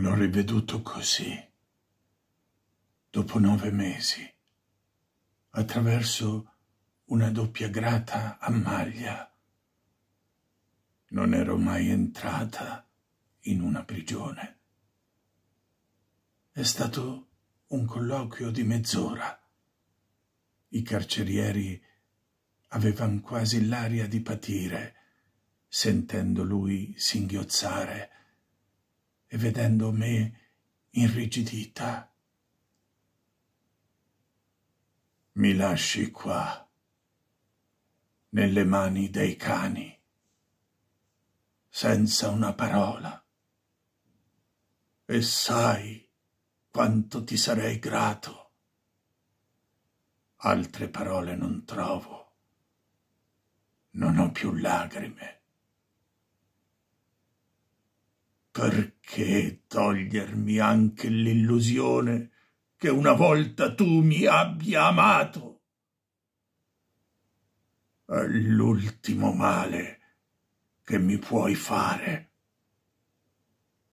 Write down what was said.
L'ho riveduto così, dopo nove mesi, attraverso una doppia grata a maglia. Non ero mai entrata in una prigione. È stato un colloquio di mezz'ora. I carcerieri avevano quasi l'aria di patire, sentendo lui singhiozzare e vedendo me irrigidita. Mi lasci qua, nelle mani dei cani, senza una parola, e sai quanto ti sarei grato. Altre parole non trovo, non ho più lagrime. perché togliermi anche l'illusione che una volta tu mi abbia amato? È l'ultimo male che mi puoi fare.